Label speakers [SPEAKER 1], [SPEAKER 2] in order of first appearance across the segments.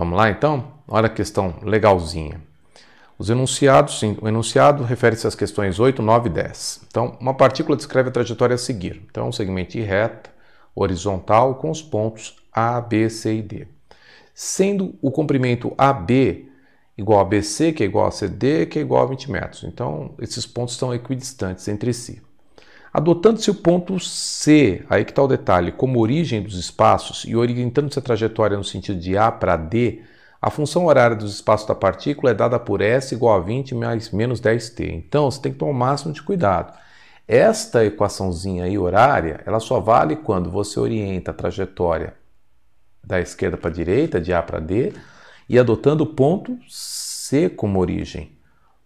[SPEAKER 1] Vamos lá então? Olha a questão legalzinha. Os enunciados, sim, o enunciado refere-se às questões 8, 9 e 10. Então, uma partícula descreve a trajetória a seguir. Então, é um segmento de reta, horizontal, com os pontos A, B, C e D. Sendo o comprimento AB igual a BC, que é igual a CD, que é igual a 20 metros. Então, esses pontos estão equidistantes entre si. Adotando-se o ponto C, aí que está o detalhe, como origem dos espaços e orientando-se a trajetória no sentido de A para D, a função horária dos espaços da partícula é dada por S igual a 20 mais menos 10t. Então, você tem que tomar o máximo de cuidado. Esta equaçãozinha aí horária, ela só vale quando você orienta a trajetória da esquerda para a direita, de A para D, e adotando o ponto C como origem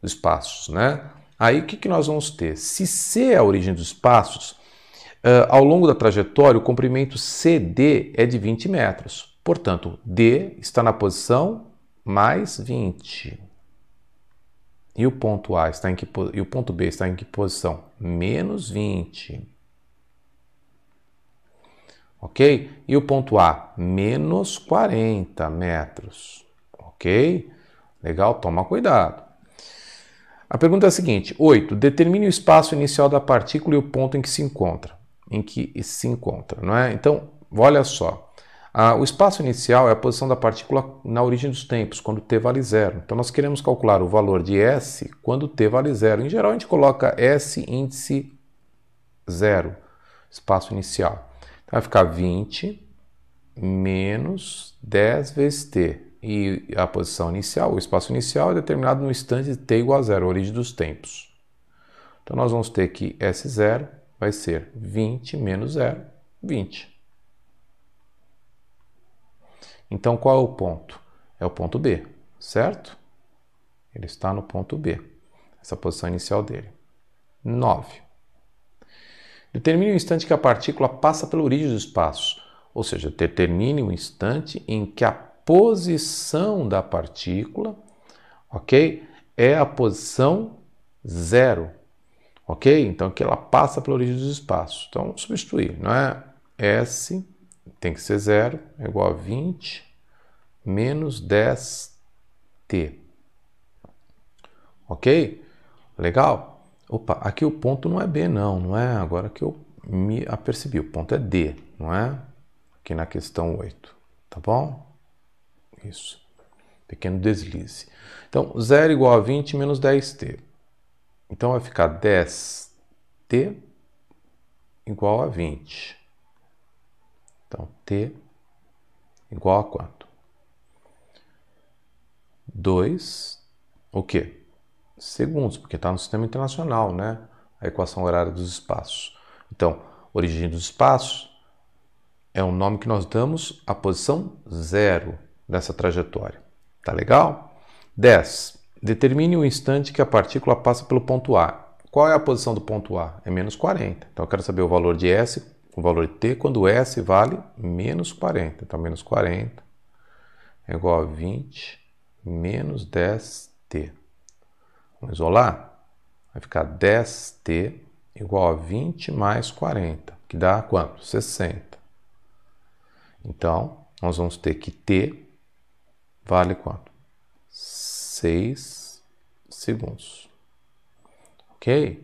[SPEAKER 1] dos espaços, né? Aí o que, que nós vamos ter? Se C é a origem dos passos, uh, ao longo da trajetória o comprimento CD é de 20 metros. Portanto, D está na posição mais 20. E o ponto A está em que e o ponto B está em que posição? Menos 20. Ok? E o ponto A, menos 40 metros. Ok? Legal? Toma cuidado. A pergunta é a seguinte: 8. Determine o espaço inicial da partícula e o ponto em que se encontra. Em que se encontra, não é? Então, olha só. Ah, o espaço inicial é a posição da partícula na origem dos tempos, quando t vale zero. Então, nós queremos calcular o valor de S quando t vale zero. Em geral, a gente coloca S índice zero, espaço inicial. Então, vai ficar 20 menos 10 vezes t e a posição inicial, o espaço inicial, é determinado no instante t igual a zero, a origem dos tempos. Então, nós vamos ter que S0 vai ser 20 menos 0, 20. Então, qual é o ponto? É o ponto B, certo? Ele está no ponto B, essa posição inicial dele. 9. Determine o instante que a partícula passa pela origem do espaço, ou seja, determine o instante em que a posição da partícula, ok? É a posição zero, ok? Então que ela passa pela origem do espaço. Então substituir, não é? S tem que ser zero, é igual a 20 menos 10t. Ok? Legal? Opa, aqui o ponto não é B, não, não é? Agora que eu me apercebi, o ponto é D, não é? Aqui na questão 8, tá bom? Isso. Pequeno deslize. Então, 0 igual a 20 menos 10t. Então, vai ficar 10t igual a 20. Então, t igual a quanto? 2, o quê? Segundos, porque está no sistema internacional, né? A equação horária dos espaços. Então, origem dos espaços é um nome que nós damos à posição zero dessa trajetória. Tá legal? 10. Determine o instante que a partícula passa pelo ponto A. Qual é a posição do ponto A? É menos 40. Então eu quero saber o valor de S, o valor de T, quando S vale menos 40. Então menos 40 é igual a 20 menos 10T. Vamos isolar? Vai ficar 10T igual a 20 mais 40, que dá quanto? 60. Então, nós vamos ter que T vale quanto? 6 segundos. Ok?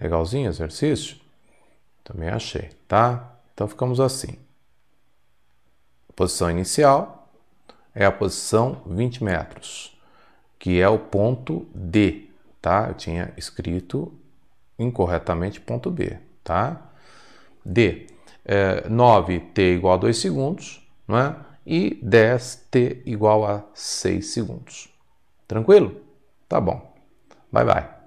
[SPEAKER 1] Legalzinho exercício? Também achei, tá? Então ficamos assim. A posição inicial é a posição 20 metros, que é o ponto D, tá? Eu tinha escrito incorretamente ponto B, tá? D. É, eh, 9t igual a 2 segundos, não é? e 10t igual a 6 segundos. Tranquilo? Tá bom. Bye bye.